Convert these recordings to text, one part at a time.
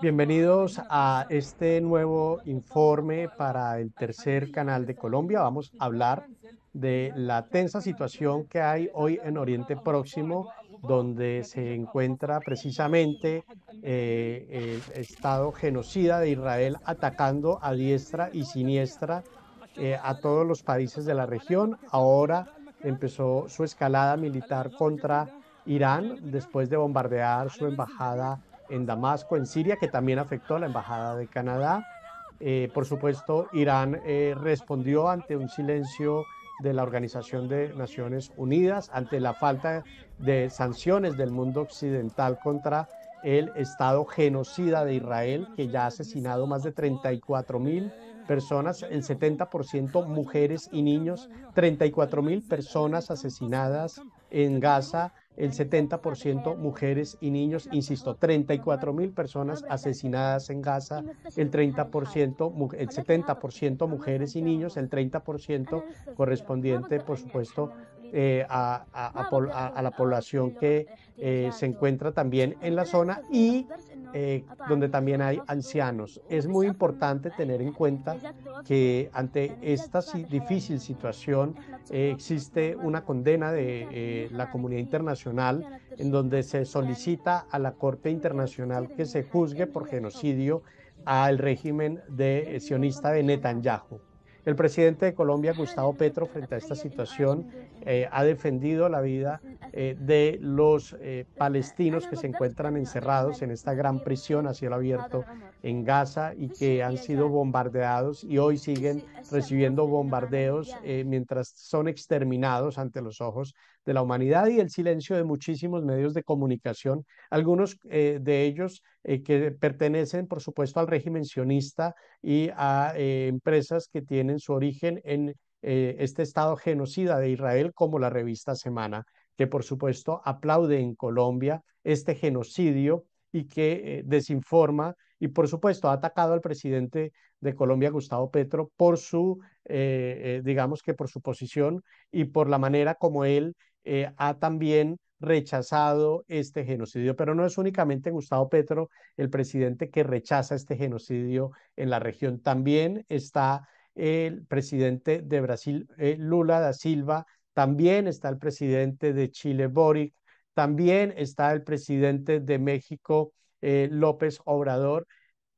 Bienvenidos a este nuevo informe para el tercer canal de Colombia. Vamos a hablar de la tensa situación que hay hoy en Oriente Próximo, donde se encuentra precisamente eh, el Estado genocida de Israel atacando a diestra y siniestra eh, a todos los países de la región. Ahora empezó su escalada militar contra Irán, después de bombardear su embajada en Damasco, en Siria, que también afectó a la embajada de Canadá. Eh, por supuesto, Irán eh, respondió ante un silencio de la Organización de Naciones Unidas, ante la falta de sanciones del mundo occidental contra el Estado genocida de Israel, que ya ha asesinado más de 34 mil personas, el 70% mujeres y niños, 34 mil personas asesinadas en Gaza el 70% mujeres y niños, insisto, 34 mil personas asesinadas en Gaza, el 30%, el 70% mujeres y niños, el 30% correspondiente, por supuesto, eh, a, la población que eh, se encuentra también en la zona y eh, ah, donde también hay ancianos. Es muy importante tener en cuenta que ante esta difícil situación eh, existe una condena de eh, la comunidad internacional en donde se solicita a la Corte Internacional que se juzgue por genocidio al régimen de sionista de Netanyahu. El presidente de Colombia, Gustavo Petro, frente a esta situación, eh, ha defendido la vida eh, de los eh, palestinos que se encuentran encerrados en esta gran prisión a cielo abierto en Gaza y que han sido bombardeados y hoy siguen recibiendo bombardeos mientras son exterminados ante los ojos de la humanidad y el silencio de muchísimos medios de comunicación, algunos de ellos eh, que pertenecen, por supuesto, al régimen sionista y a eh, empresas que tienen su origen en eh, este Estado genocida de Israel, como la revista Semana, que por supuesto aplaude en Colombia este genocidio y que desinforma y por supuesto ha atacado al presidente de Colombia, Gustavo Petro, por su, digamos que por su posición y por la manera como él ha también rechazado este genocidio. Pero no es únicamente Gustavo Petro el presidente que rechaza este genocidio en la región. También está el presidente de Brasil, eh, Lula da Silva, también está el presidente de Chile, Boric, también está el presidente de México, eh, López Obrador.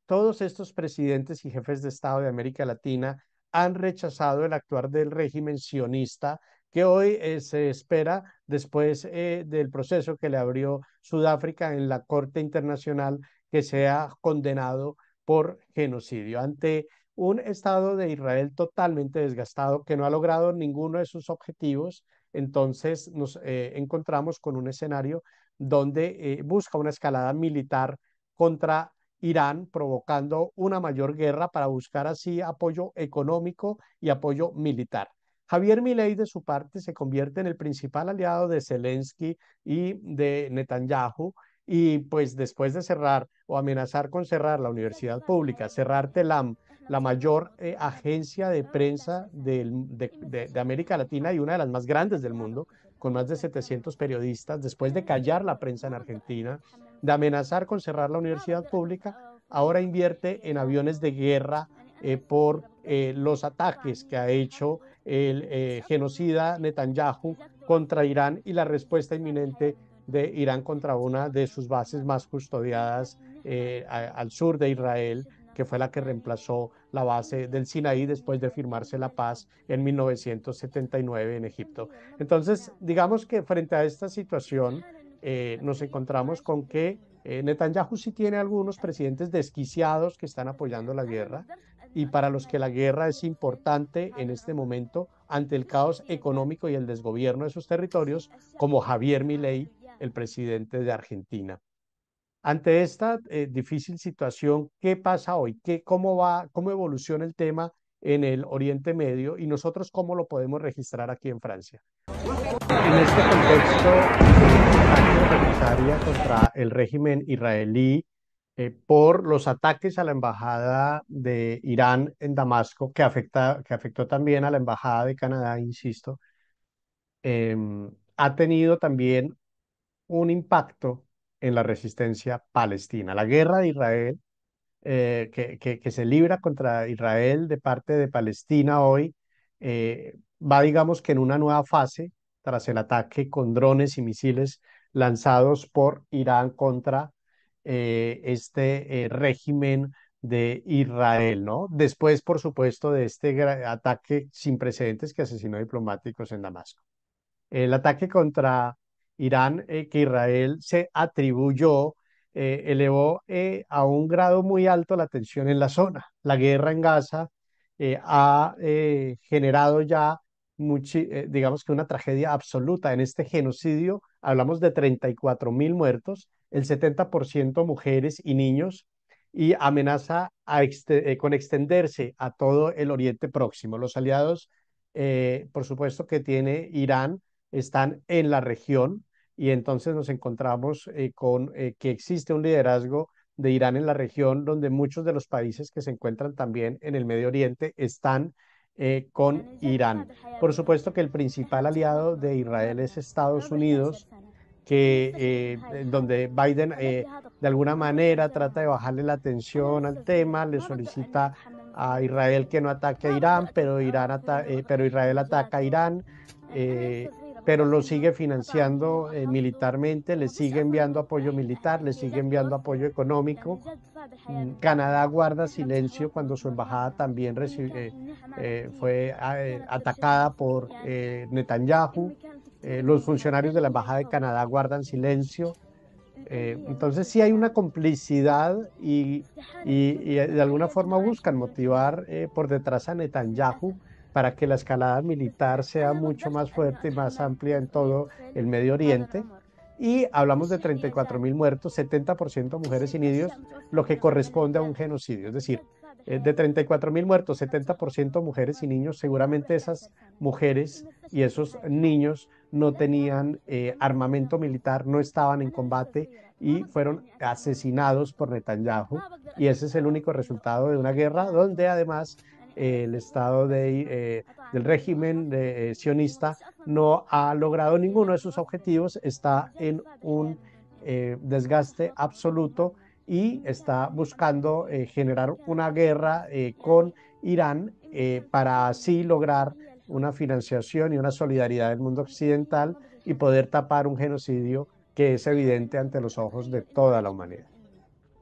Todos estos presidentes y jefes de Estado de América Latina han rechazado el actuar del régimen sionista que hoy eh, se espera después eh, del proceso que le abrió Sudáfrica en la Corte Internacional que sea condenado por genocidio ante un Estado de Israel totalmente desgastado que no ha logrado ninguno de sus objetivos. Entonces nos eh, encontramos con un escenario donde busca una escalada militar contra Irán, provocando una mayor guerra para buscar así apoyo económico y apoyo militar. Javier Milei, de su parte, se convierte en el principal aliado de Zelensky y de Netanyahu. Y pues después de cerrar o amenazar con cerrar la universidad pública, cerrar Telam, la mayor eh, agencia de prensa de, América Latina y una de las más grandes del mundo, con más de 700 periodistas, después de callar la prensa en Argentina, de amenazar con cerrar la universidad pública, ahora invierte en aviones de guerra eh, por eh, los ataques que ha hecho el eh, genocida Netanyahu contra Irán y la respuesta inminente de Irán contra una de sus bases más custodiadas eh, al sur de Israel, que fue la que reemplazó la base del Sinaí después de firmarse la paz en 1979 en Egipto. Entonces, digamos que frente a esta situación, nos encontramos con que Netanyahu sí tiene algunos presidentes desquiciados que están apoyando la guerra, y para los que la guerra es importante en este momento ante el caos económico y el desgobierno de sus territorios, como Javier Milei, el presidente de Argentina. Ante esta eh, difícil situación, ¿qué pasa hoy? ¿Qué, cómo, va, ¿Cómo evoluciona el tema en el Oriente Medio y nosotros cómo lo podemos registrar aquí en Francia? En este contexto, la contra el régimen israelí eh, por los ataques a la embajada de Irán en Damasco, que, afecta, que afectó también a la embajada de Canadá, insisto, em, ha tenido también un impacto en la resistencia palestina. La guerra de Israel, eh, que, que, se libra contra Israel de parte de Palestina hoy, eh, va, digamos que en una nueva fase tras el ataque con drones y misiles lanzados por Irán contra eh, este eh, régimen de Israel, ¿no? Después, por supuesto, de este ataque sin precedentes que asesinó diplomáticos en Damasco. El ataque contra Irán eh, que Israel se atribuyó elevó a un grado muy alto la tensión en la zona. La guerra en Gaza ha generado ya, digamos que una tragedia absoluta. En este genocidio hablamos de 34 mil muertos el 70% mujeres y niños y amenaza eh, con extenderse a todo el Oriente Próximo. Los aliados, eh, por supuesto, que tiene Irán están en la región y entonces nos encontramos eh, con que existe un liderazgo de Irán en la región donde muchos de los países que se encuentran también en el Medio Oriente están con Irán. Por supuesto que el principal aliado de Israel es Estados Unidos que eh, donde Biden eh, de alguna manera trata de bajarle la atención al tema, le solicita a Israel que no ataque a ah, Irán, pero, Irán eh, pero Israel ataca a Irán, pero lo sigue financiando militarmente, le sigue enviando apoyo militar, le sigue enviando apoyo económico. Mm, Canadá guarda silencio cuando su embajada también fue ah, atacada por Netanyahu. Eh, los funcionarios de la Embajada de Canadá guardan silencio. Eh, entonces sí hay una complicidad y, de alguna forma buscan motivar eh, por detrás a Netanyahu para que la escalada militar sea mucho más fuerte y más amplia en todo el Medio Oriente. Y hablamos de 34 mil muertos, 70% mujeres y niños, lo que corresponde a un genocidio. Es decir, eh, de 34 mil muertos, 70% mujeres y niños, seguramente esas mujeres y esos niños no tenían eh, armamento militar, no estaban en combate y fueron asesinados por Netanyahu. Y ese es el único resultado de una guerra donde además eh, el Estado de, del régimen sionista no ha logrado ninguno de sus objetivos, está en un desgaste absoluto y está buscando eh, generar una guerra eh, con Irán eh, para así lograr una financiación y una solidaridad del mundo occidental y poder tapar un genocidio que es evidente ante los ojos de toda la humanidad.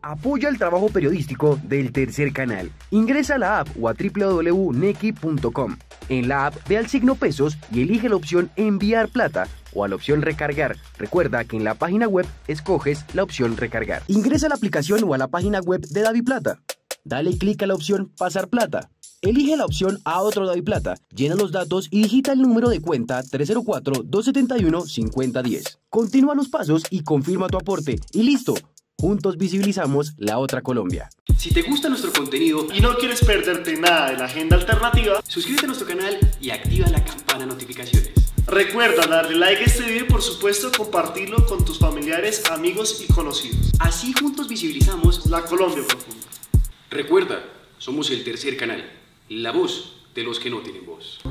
Apoya el trabajo periodístico del tercer canal. Ingresa a la app o a www.nequi.com. En la app ve al signo pesos y elige la opción enviar plata o a la opción recargar. Recuerda que en la página web escoges la opción recargar. Ingresa a la aplicación o a la página web de Davi Plata. Dale clic a la opción pasar plata. Elige la opción a otro Davi Plata, llena los datos y digita el número de cuenta 304-271-5010. Continúa los pasos y confirma tu aporte. Y listo, Juntos visibilizamos la otra Colombia. Si te gusta nuestro contenido y no quieres perderte nada de la agenda alternativa, suscríbete a nuestro canal y activa la campana de notificaciones. Recuerda darle like a este video y por supuesto compartirlo con tus familiares, amigos y conocidos. Así juntos visibilizamos la Colombia profunda. Recuerda, somos el tercer canal, la voz de los que no tienen voz.